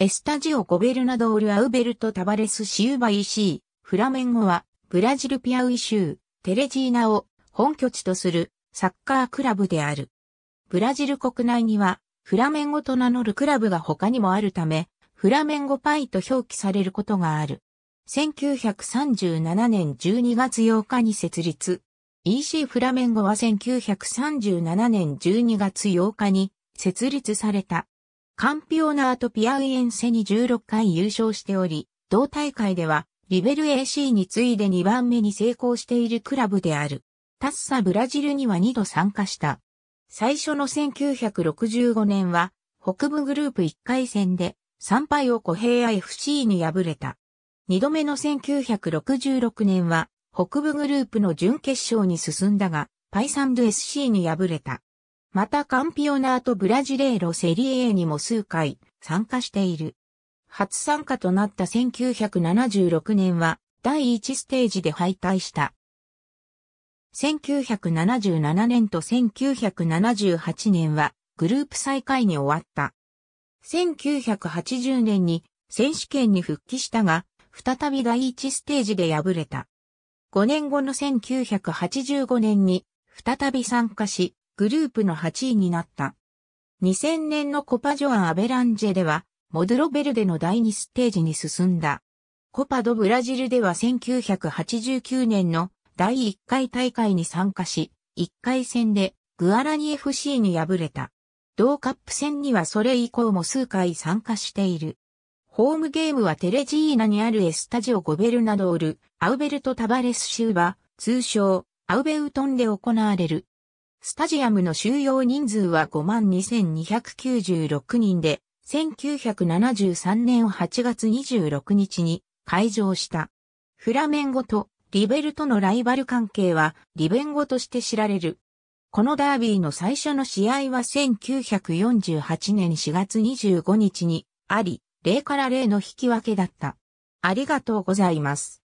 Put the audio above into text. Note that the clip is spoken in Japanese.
エスタジオ・コベルナドール・アウベルト・タバレス・シウバイシー、フラメンゴは、ブラジルピアウイ州、テレジーナを本拠地とするサッカークラブである。ブラジル国内には、フラメンゴと名乗るクラブが他にもあるため、フラメンゴパイと表記されることがある。1937年12月8日に設立。EC フラメンゴは1937年12月8日に設立された。カンピオナートピアウエンセに16回優勝しており、同大会ではリベル AC に次いで2番目に成功しているクラブである。タッサブラジルには2度参加した。最初の1965年は北部グループ1回戦で3敗を小平 FC に敗れた。2度目の1966年は北部グループの準決勝に進んだが、パイサンド SC に敗れた。またカンピオナートブラジレーロセリエにも数回参加している。初参加となった1976年は第1ステージで敗退した。1977年と1978年はグループ再開に終わった。1980年に選手権に復帰したが、再び第1ステージで敗れた。5年後の1985年に再び参加し、グループの8位になった。2000年のコパジョアン・アベランジェでは、モドロベルデの第2ステージに進んだ。コパド・ブラジルでは1989年の第1回大会に参加し、1回戦でグアラニ FC に敗れた。同カップ戦にはそれ以降も数回参加している。ホームゲームはテレジーナにあるエスタジオゴベルナドール、アウベルト・タバレス州は、通称、アウベウトンで行われる。スタジアムの収容人数は52,296人で、1973年8月26日に開場した。フラメンゴとリベルとのライバル関係はリベンゴとして知られる。このダービーの最初の試合は1948年4月25日にあり、0から0の引き分けだった。ありがとうございます。